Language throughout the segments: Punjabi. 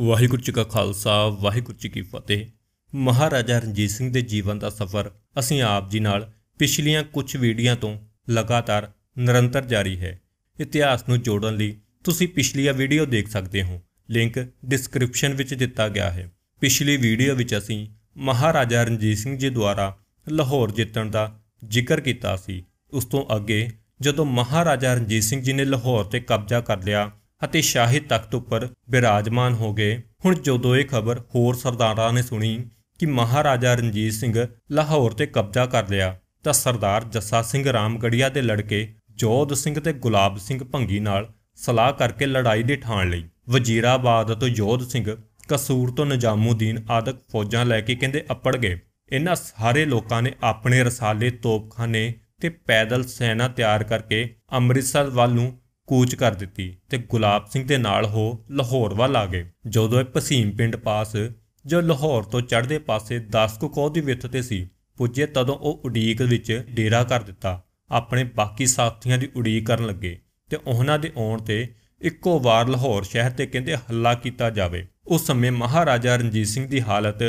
ਵਾਹਿਗੁਰੂ ਜੀ ਕਾ ਖਾਲਸਾ ਵਾਹਿਗੁਰੂ ਜੀ ਕੀ ਫਤਿਹ ਮਹਾਰਾਜਾ ਰਣਜੀਤ ਸਿੰਘ ਦੇ ਜੀਵਨ ਦਾ ਸਫ਼ਰ ਅਸੀਂ ਆਪ ਜੀ ਨਾਲ ਪਿਛਲੀਆਂ ਕੁਝ ਵੀਡੀਓਆਂ ਤੋਂ ਲਗਾਤਾਰ ਨਿਰੰਤਰ ਜਾਰੀ ਹੈ ਇਤਿਹਾਸ ਨੂੰ ਜੋੜਨ ਲਈ ਤੁਸੀਂ ਪਿਛਲੀਆਂ ਵੀਡੀਓ ਦੇਖ ਸਕਦੇ ਹੋ ਲਿੰਕ ਡਿਸਕ੍ਰਿਪਸ਼ਨ ਵਿੱਚ ਦਿੱਤਾ ਗਿਆ ਹੈ ਪਿਛਲੀ ਵੀਡੀਓ ਵਿੱਚ ਅਸੀਂ ਮਹਾਰਾਜਾ ਰਣਜੀਤ ਸਿੰਘ ਜੀ ਦੁਆਰਾ ਲਾਹੌਰ ਜਿੱਤਣ ਦਾ ਜ਼ਿਕਰ ਕੀਤਾ ਸੀ ਉਸ ਤੋਂ ਅੱਗੇ ਜਦੋਂ ਮਹਾਰਾਜਾ ਰਣਜੀਤ ਸਿੰਘ ਜੀ ਨੇ ਲਾਹੌਰ ਤੇ ਕਬਜ਼ਾ ਕਰ ਲਿਆ ਅਤੇ ਸ਼ਾਹੀ ਤਖਤ ਉੱਪਰ ਬਿਰਾਜਮਾਨ ਹੋ ਗਏ ਹੁਣ ਜਦੋਂ ਇਹ ਖਬਰ ਹੋਰ ਸਰਦਾਰਾਂ ਨੇ ਸੁਣੀ ਕਿ ਮਹਾਰਾਜਾ ਰਣਜੀਤ ਸਿੰਘ ਲਾਹੌਰ ਤੇ ਕਬਜ਼ਾ ਕਰ ਲਿਆ ਤਾਂ ਸਰਦਾਰ ਜੱਸਾ ਸਿੰਘ ਰਾਮਗੜੀਆ ਦੇ ਲੜਕੇ ਜੋਧ ਸਿੰਘ ਤੇ ਗੁਲਾਬ ਸਿੰਘ ਭੰਗੀ ਨਾਲ ਸਲਾਹ ਕਰਕੇ ਲੜਾਈ ਦੇ ਠਾਣ ਲਈ ਵਜ਼ੀਰਾਬਾਦ ਤੋਂ ਜੋਧ ਸਿੰਘ ਕਸੂਰ ਤੋਂ ਨਜਾਮੂਦੀਨ ਆਦਿਕ ਫੌਜਾਂ ਲੈ ਕੇ ਕਹਿੰਦੇ ਅੱਪੜ ਗਏ ਇਹਨਾਂ ਸਾਰੇ ਲੋਕਾਂ ਨੇ ਆਪਣੇ ਰਸਾਲੇ ਤੋਪਖਾਨੇ ਤੇ ਪੈਦਲ ਸੈਨਾ ਤਿਆਰ ਕਰਕੇ ਅੰਮ੍ਰਿਤਸਰ ਵੱਲ ਨੂੰ ਕੂਚ ਕਰ ਦਿੱਤੀ ਤੇ ਗੁਲਾਬ ਸਿੰਘ ਦੇ ਨਾਲ ਹੋ ਲਾਹੌਰ ਵੱਲ ਆ ਗਏ ਜਦੋਂ ਇਹ ਪਸੀਮ ਪਿੰਡ ਪਾਸ ਜੋ ਲਾਹੌਰ ਤੋਂ ਚੜ੍ਹਦੇ ਪਾਸੇ 10 ਕੁ ਕੋਹ ਦੀ ਵਿੱਥ ਤੇ ਸੀ ਪੁੱਜੇ ਤਦੋਂ ਉਹ ਉਡੀਕ ਵਿੱਚ ਡੇਰਾ ਕਰ ਦਿੱਤਾ ਆਪਣੇ ਬਾਕੀ ਸਾਥੀਆਂ ਦੀ ਉਡੀਕ ਕਰਨ ਲੱਗੇ ਤੇ ਉਹਨਾਂ ਦੇ ਆਉਣ ਤੇ ਇੱਕੋ ਵਾਰ ਲਾਹੌਰ ਸ਼ਹਿਰ ਤੇ ਕਹਿੰਦੇ ਹੱਲਾ ਕੀਤਾ ਜਾਵੇ ਉਸ ਸਮੇਂ ਮਹਾਰਾਜਾ ਰਣਜੀਤ ਸਿੰਘ ਦੀ ਹਾਲਤ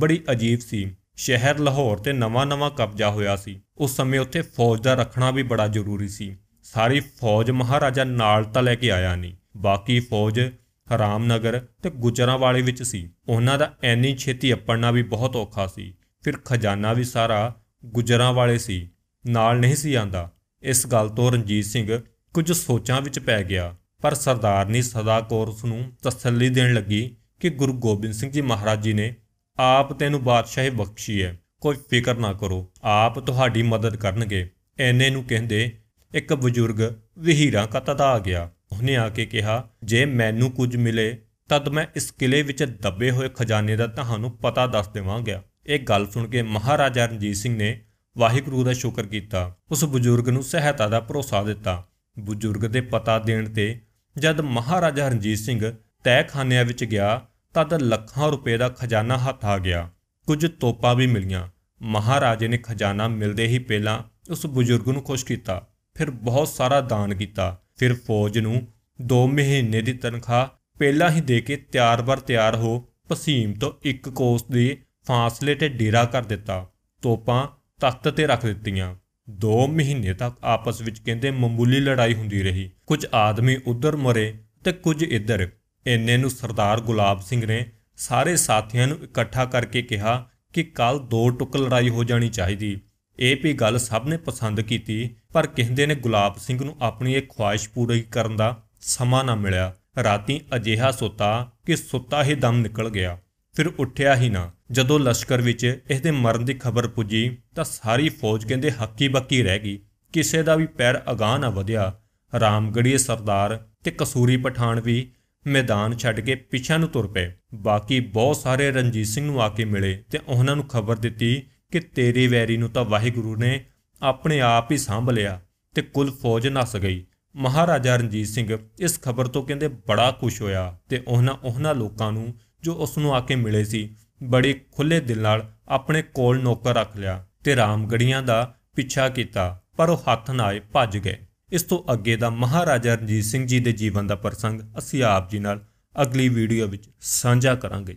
ਬੜੀ ਅਜੀਬ ਸੀ ਸ਼ਹਿਰ ਲਾਹੌਰ ਤੇ ਨਵਾਂ-ਨਵਾਂ ਕਬਜ਼ਾ ਹੋਇਆ ਸੀ ਉਸ ਸਮੇਂ ਉੱਥੇ ਫੌਜ ਦਾ ਰੱਖਣਾ ਵੀ ਬੜਾ ਜ਼ਰੂਰੀ ਸੀ ਸਾਰੀ ਫੌਜ ਮਹਾਰਾਜਾ ਨਾਲ ਤਾਂ ਲੈ ਕੇ ਆਇਆ ਨਹੀਂ ਬਾਕੀ ਫੌਜ ਹਰਾਮਨਗਰ ਤੇ ਗੁਜਰਾਂਵਾਲੇ ਵਿੱਚ ਸੀ ਉਹਨਾਂ ਦਾ ਐਨੀ ਛੇਤੀ ਅੱਪੜਨਾ ਵੀ ਬਹੁਤ ਔਖਾ ਸੀ ਫਿਰ ਖਜ਼ਾਨਾ ਵੀ ਸਾਰਾ ਗੁਜਰਾਂਵਾਲੇ ਸੀ ਨਾਲ ਨਹੀਂ ਸੀ ਆਂਦਾ ਇਸ ਗੱਲ ਤੋਂ ਰਣਜੀਤ ਸਿੰਘ ਕੁਝ ਸੋਚਾਂ ਵਿੱਚ ਪੈ ਗਿਆ ਪਰ ਸਰਦਾਰਨੀ ਸਦਾ ਕੌਰ ਉਸ ਨੂੰ ਤਸੱਲੀ ਦੇਣ ਲੱਗੀ ਕਿ ਗੁਰੂ ਗੋਬਿੰਦ ਸਿੰਘ ਜੀ ਮਹਾਰਾਜ ਜੀ ਨੇ ਆਪ ਤੈਨੂੰ ਬਾਦਸ਼ਾਹੀ ਬਖਸ਼ੀ ਹੈ ਕੋਈ ਫਿਕਰ ਨਾ ਕਰੋ ਆਪ ਤੁਹਾਡੀ ਮਦਦ ਕਰਨਗੇ ਐਨੇ ਨੂੰ ਕਹਿੰਦੇ ਇੱਕ ਬਜ਼ੁਰਗ ਵਹੀਰਾ ਕਤਦਾ ਆ ਗਿਆ ਉਹਨੇ ਆ ਕੇ ਕਿਹਾ ਜੇ ਮੈਨੂੰ ਕੁਝ ਮਿਲੇ ਤਦ ਮੈਂ ਇਸ ਕਿਲੇ ਵਿੱਚ ਦੱਬੇ ਹੋਏ ਖਜ਼ਾਨੇ ਦਾ ਤੁਹਾਨੂੰ ਪਤਾ ਦੱਸ ਦੇਵਾਂਗਾ ਇਹ ਗੱਲ ਸੁਣ ਕੇ ਮਹਾਰਾਜਾ ਰਣਜੀਤ ਸਿੰਘ ਨੇ ਵਾਹਿਗੁਰੂ ਦਾ ਸ਼ੁਕਰ ਕੀਤਾ ਉਸ ਬਜ਼ੁਰਗ ਨੂੰ ਸਹਾਇਤਾ ਦਾ ਭਰੋਸਾ ਦਿੱਤਾ ਬਜ਼ੁਰਗ ਦੇ ਪਤਾ ਦੇਣ ਤੇ ਜਦ ਮਹਾਰਾਜਾ ਰਣਜੀਤ ਸਿੰਘ ਤਹਿਖਾਨਿਆਂ ਵਿੱਚ ਗਿਆ ਤਦ ਲੱਖਾਂ ਰੁਪਏ ਦਾ ਖਜ਼ਾਨਾ ਹੱਥ ਆ ਗਿਆ ਕੁਝ ਤੋਪਾਂ ਵੀ ਮਿਲੀਆਂ ਮਹਾਰਾਜੇ ਨੇ ਖਜ਼ਾਨਾ ਮਿਲਦੇ ਹੀ ਪਹਿਲਾਂ ਉਸ ਬਜ਼ੁਰਗ ਨੂੰ ਖੁਸ਼ ਕੀਤਾ ਫਿਰ ਬਹੁਤ ਸਾਰਾ ਦਾਨ ਕੀਤਾ ਫਿਰ ਫੌਜ ਨੂੰ 2 ਮਹੀਨੇ ਦੀ ਤਨਖਾਹ ਪਹਿਲਾਂ ਹੀ ਦੇ ਕੇ ਤਿਆਰ-ਬਰ ਤਿਆਰ ਹੋ ਪਸੀਮ ਤੋਂ ਇੱਕ ਕੋਸ ਦੇ ਫਾਸਲੇ ਤੇ ਡੇਰਾ ਕਰ ਦਿੱਤਾ ਤੋਪਾਂ ਤਖਤ ਤੇ ਰੱਖ ਦਿੱਤੀਆਂ 2 ਮਹੀਨੇ ਤੱਕ ਆਪਸ ਵਿੱਚ ਕਹਿੰਦੇ ਮਾਮੂਲੀ ਲੜਾਈ ਹੁੰਦੀ ਰਹੀ ਕੁਝ ਆਦਮੀ ਉਧਰ ਮਰੇ ਤੇ ਕੁਝ ਇੱਧਰ ਇੰਨੇ ਨੂੰ ਸਰਦਾਰ ਗੁਲਾਬ ਸਿੰਘ ਨੇ ਸਾਰੇ ਸਾਥੀਆਂ ਨੂੰ ਇਕੱਠਾ ਕਰਕੇ ਕਿਹਾ ਕਿ ਕੱਲ ਦੋ ਟੁਕ ਲੜਾਈ ਹੋ ਜਾਣੀ ਚਾਹੀਦੀ ਇਹ ਵੀ ਗੱਲ ਸਭ ਨੇ ਪਸੰਦ ਕੀਤੀ ਪਰ ਕਹਿੰਦੇ ਨੇ ਗੁਲਾਬ ਸਿੰਘ ਨੂੰ ਆਪਣੀ ਇਹ ਖੁਆਇਸ਼ ਪੂਰੀ ਕਰਨ ਦਾ ਸਮਾਂ ਨਾ ਮਿਲਿਆ ਰਾਤੀ ਅਜੇਹਾ ਸੁੱਤਾ ਕਿ ਸੁੱਤਾ ਹੀ ਦਮ ਨਿਕਲ ਗਿਆ ਫਿਰ ਉੱਠਿਆ ਹੀ ਨਾ ਜਦੋਂ ਲਸ਼ਕਰ ਵਿੱਚ ਇਸ ਦੇ ਮਰਨ ਦੀ ਖਬਰ ਪੁੱਜੀ ਤਾਂ ਸਾਰੀ ਫੌਜ ਕਹਿੰਦੇ ਹੱਕੀ ਬੱਕੀ ਰਹਿ ਗਈ ਕਿਸੇ ਦਾ ਵੀ ਪੈਰ ਅਗਾਹ ਨਾ ਵਧਿਆ ਰਾਮਗੜੀਏ ਸਰਦਾਰ ਤੇ ਕਸੂਰੀ ਪਠਾਨ ਵੀ ਮੈਦਾਨ ਛੱਡ ਕੇ ਪਿੱਛਾ ਨੂੰ ਤੁਰ ਪਏ ਬਾਕੀ ਬਹੁਤ ਸਾਰੇ ਰਣਜੀਤ ਸਿੰਘ ਨੂੰ ਆ ਕੇ ਮਿਲੇ ਤੇ ਉਹਨਾਂ ਨੂੰ ਖਬਰ ਦਿੱਤੀ ਕਿ ਤੇਰੇ ਵੈਰੀ ਨੂੰ ਤਾਂ ਵਾਹਿਗੁਰੂ ਨੇ ਆਪਣੇ ਆਪ ਹੀ ਸੰਭ ਲਿਆ ਤੇ ਕੁੱਲ ਫੌਜ ਨਸ ਗਈ ਮਹਾਰਾਜਾ ਰਣਜੀਤ ਸਿੰਘ ਇਸ ਖਬਰ ਤੋਂ ਕਹਿੰਦੇ ਬੜਾ ਖੁਸ਼ ਹੋਇਆ ਤੇ ਉਹਨਾਂ ਉਹਨਾਂ ਲੋਕਾਂ ਨੂੰ ਜੋ ਉਸ ਨੂੰ ਆ ਕੇ ਮਿਲੇ ਸੀ ਬੜੇ ਖੁੱਲੇ ਦਿਲ ਨਾਲ ਆਪਣੇ ਕੋਲ ਨੌਕਰ ਰੱਖ ਲਿਆ ਤੇ ਰਾਮਗੜੀਆਂ ਦਾ ਪਿੱਛਾ ਕੀਤਾ ਪਰ ਉਹ ਹੱਥ ਨਾ ਆਏ ਭੱਜ ਗਏ ਇਸ ਤੋਂ ਅੱਗੇ ਦਾ ਮਹਾਰਾਜਾ ਰਣਜੀਤ ਸਿੰਘ ਜੀ ਦੇ ਜੀਵਨ ਦਾ ਪ੍ਰਸੰਗ ਅਸੀਂ ਆਪ ਜੀ ਨਾਲ ਅਗਲੀ ਵੀਡੀਓ ਵਿੱਚ ਸਾਂਝਾ ਕਰਾਂਗੇ